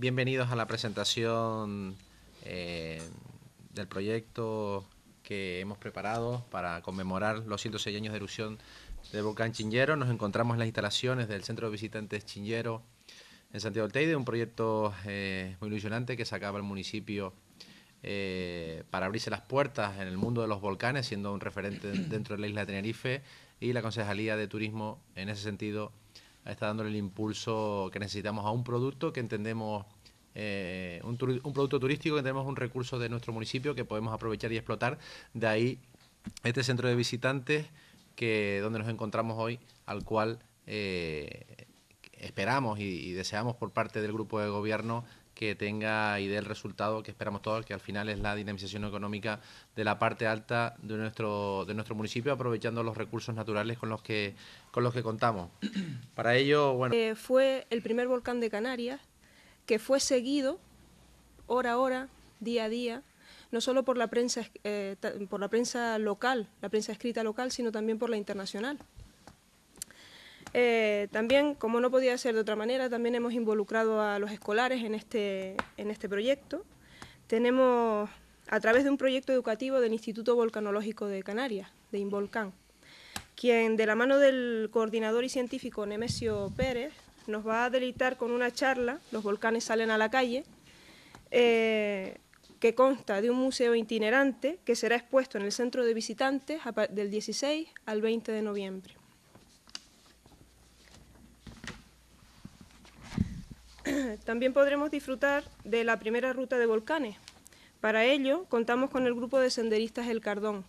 Bienvenidos a la presentación eh, del proyecto que hemos preparado para conmemorar los 106 años de erupción del volcán Chingero. Nos encontramos en las instalaciones del Centro de Visitantes Chingero en Santiago del Teide, un proyecto eh, muy ilusionante que sacaba el municipio eh, para abrirse las puertas en el mundo de los volcanes, siendo un referente dentro de la isla de Tenerife y la Concejalía de Turismo en ese sentido está dando el impulso que necesitamos a un producto que entendemos, eh, un, producto turístico que tenemos un recurso de nuestro municipio que podemos aprovechar y explotar. De ahí este centro de visitantes que donde nos encontramos hoy, al cual eh, esperamos y deseamos por parte del grupo de gobierno que tenga y dé el resultado que esperamos todos, que al final es la dinamización económica de la parte alta de nuestro, de nuestro municipio, aprovechando los recursos naturales con los que, con los que contamos. Para ello, bueno... Eh, fue el primer volcán de Canarias que fue seguido hora a hora, día a día, no solo por la prensa, eh, por la prensa local, la prensa escrita local, sino también por la internacional. Eh, también, como no podía ser de otra manera, también hemos involucrado a los escolares este, en este, proyecto. Tenemos, a través de un proyecto educativo del Instituto Volcanológico de Canarias, de Involcán, quien de la mano del coordinador y científico Nemesio Pérez nos va a deleitar con una charla, Los volcanes salen a la calle, eh, que consta de un museo itinerante que será expuesto en el Centro de Visitantes del 16 al 20 de noviembre. También podremos disfrutar de la primera ruta de volcanes. Para ello, contamos con el grupo de senderistas El Cardón,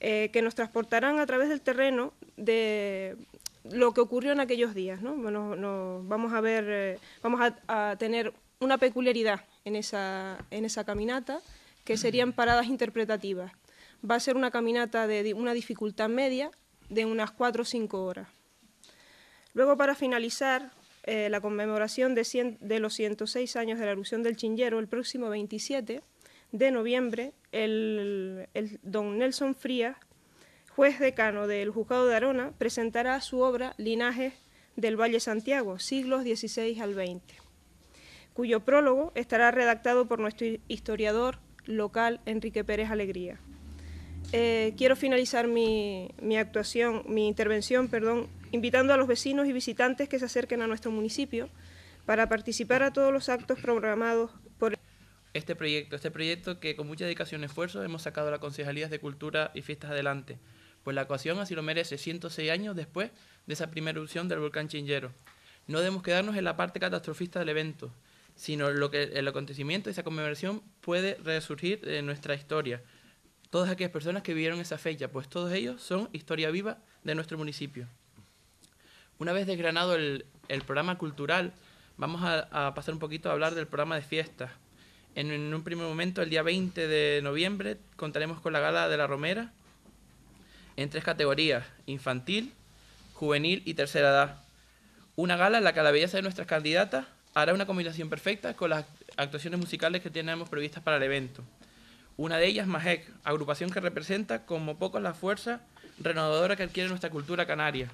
eh, que nos transportarán a través del terreno de lo que ocurrió en aquellos días. vamos a ver, eh, vamos tener una peculiaridad en esa, en esa caminata, que serían paradas interpretativas. Va a ser una caminata de una dificultad media de unas cuatro o cinco horas. Luego, para finalizar, eh, la conmemoración de, los 106 años de la erupción del Chingero el próximo 27 de noviembre, el, don Nelson Frías, juez decano del juzgado de Arona, presentará su obra Linajes del Valle Santiago, siglos XVI al XX, cuyo prólogo estará redactado por nuestro historiador local Enrique Pérez Alegría. Eh, quiero finalizar mi, mi, actuación, mi intervención, perdón, invitando a los vecinos y visitantes que se acerquen a nuestro municipio para participar a todos los actos programados por este proyecto, este proyecto que con mucha dedicación y esfuerzo hemos sacado a las concejalías de cultura y fiestas adelante, pues la ecuación así lo merece 106 años después de esa primera erupción del volcán Chingero. No debemos quedarnos en la parte catastrofista del evento, sino lo que el acontecimiento, y esa conmemoración puede resurgir en nuestra historia. Todas aquellas personas que vivieron esa fecha, pues todos ellos son historia viva de nuestro municipio. Una vez desgranado el, programa cultural, vamos a, pasar un poquito a hablar del programa de fiestas. En, un primer momento, el día 20 de noviembre, contaremos con la gala de la Romera en tres categorías, infantil, juvenil y tercera edad. Una gala en la que la belleza de nuestras candidatas hará una combinación perfecta con las actuaciones musicales que tenemos previstas para el evento. Una de ellas, Majek, agrupación que representa como pocos la fuerza renovadora que adquiere nuestra cultura canaria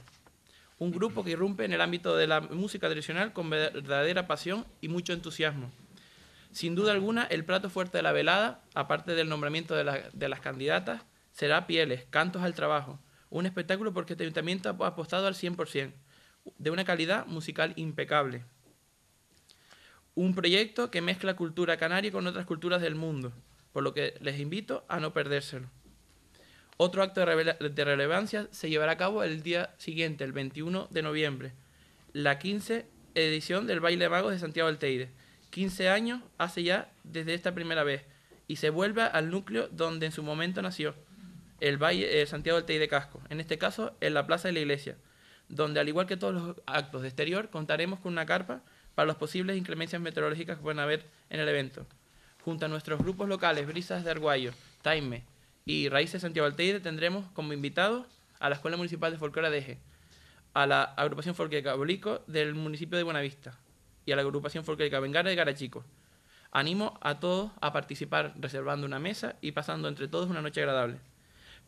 un grupo que irrumpe en el ámbito de la música tradicional con verdadera pasión y mucho entusiasmo. Sin duda alguna, el plato fuerte de la velada, aparte del nombramiento de, las candidatas, será Pieles, Cantos al Trabajo, un espectáculo porque este ayuntamiento ha apostado al 100%, de una calidad musical impecable. Un proyecto que mezcla cultura canaria con otras culturas del mundo, por lo que les invito a no perdérselo. Otro acto de, relevancia se llevará a cabo el día siguiente, el 21 de noviembre, la 15 edición del Baile de de Santiago del Teide. 15 años hace ya desde esta primera vez y se vuelve al núcleo donde en su momento nació, el baile, de eh, Santiago del Teide Casco, en este caso en la Plaza de la Iglesia, donde al igual que todos los actos de exterior contaremos con una carpa para las posibles inclemencias meteorológicas que puedan haber en el evento. Junto a nuestros grupos locales, Brisas de Arguayo, Taime, y Raíces Santiago Alteide tendremos como invitados a la Escuela Municipal de Folclore de Eje, a la Agrupación Folclórica Bolico del municipio de Buenavista y a la Agrupación Folclórica Vengara de Garachico. Animo a todos a participar reservando una mesa y pasando entre todos una noche agradable.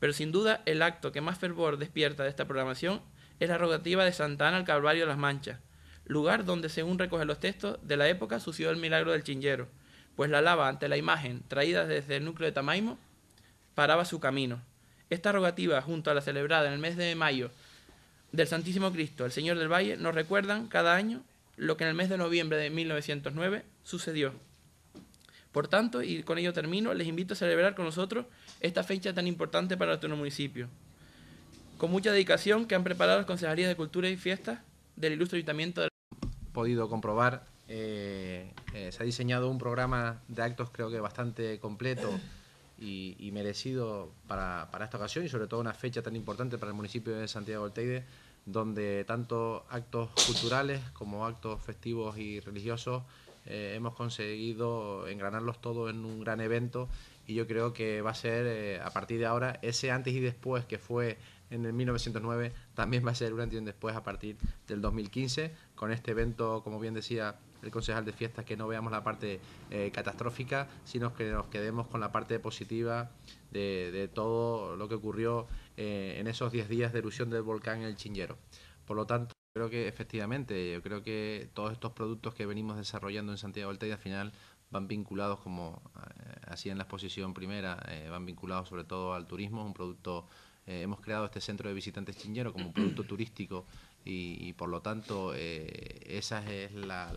Pero sin duda el acto que más fervor despierta de esta programación es la rogativa de Santana al Calvario de las Manchas, lugar donde según recogen los textos de la época sucedió el milagro del chingero, pues la lava ante la imagen traída desde el núcleo de Tamaimo paraba su camino. Esta rogativa, junto a la celebrada en el mes de mayo del Santísimo Cristo, el Señor del Valle, nos recuerdan cada año lo que en el mes de noviembre de 1909 sucedió. Por tanto, y con ello termino, les invito a celebrar con nosotros esta fecha tan importante para nuestro municipio. Con mucha dedicación que han preparado las Consejerías de Cultura y Fiestas del Ilustre Ayuntamiento de podido comprobar, eh, eh, se ha diseñado un programa de actos creo que bastante completo y, merecido para, esta ocasión y sobre todo una fecha tan importante para el municipio de Santiago del Teide, donde tanto actos culturales como actos festivos y religiosos eh, hemos conseguido engranarlos todos en un gran evento y yo creo que va a ser eh, a partir de ahora ese antes y después que fue en el 1909 también va a ser un antes y un después a partir del 2015 con este evento como bien decía el concejal de fiestas, que no veamos la parte eh, catastrófica, sino que nos quedemos con la parte positiva de, todo lo que ocurrió eh, en esos 10 días de erupción del volcán el Chingero. Por lo tanto, creo que efectivamente, yo creo que todos estos productos que venimos desarrollando en Santiago del y al final van vinculados, como hacía eh, en la exposición primera, van vinculados sobre todo al turismo, un producto, hemos creado este centro de visitantes chingero como un producto turístico y, por lo tanto eh, esa es la,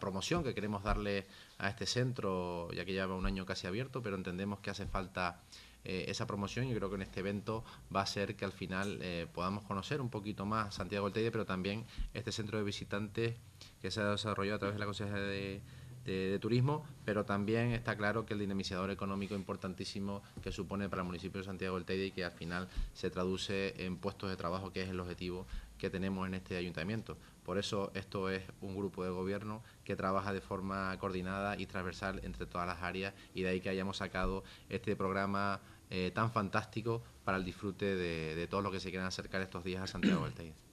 promoción que queremos darle a este centro, ya que lleva un año casi abierto, pero entendemos que hace falta eh, esa promoción y creo que en este evento va a ser que al final eh, podamos conocer un poquito más Santiago del pero también este centro de visitantes que se ha desarrollado a través de la Consejería de de, turismo, pero también está claro que el dinamizador económico importantísimo que supone para el municipio de Santiago del Teide y que al final se traduce en puestos de trabajo, que es el objetivo que tenemos en este ayuntamiento. Por eso esto es un grupo de gobierno que trabaja de forma coordinada y transversal entre todas las áreas y de ahí que hayamos sacado este programa eh, tan fantástico para el disfrute de, de todos los que se quieran acercar estos días a Santiago del Teide.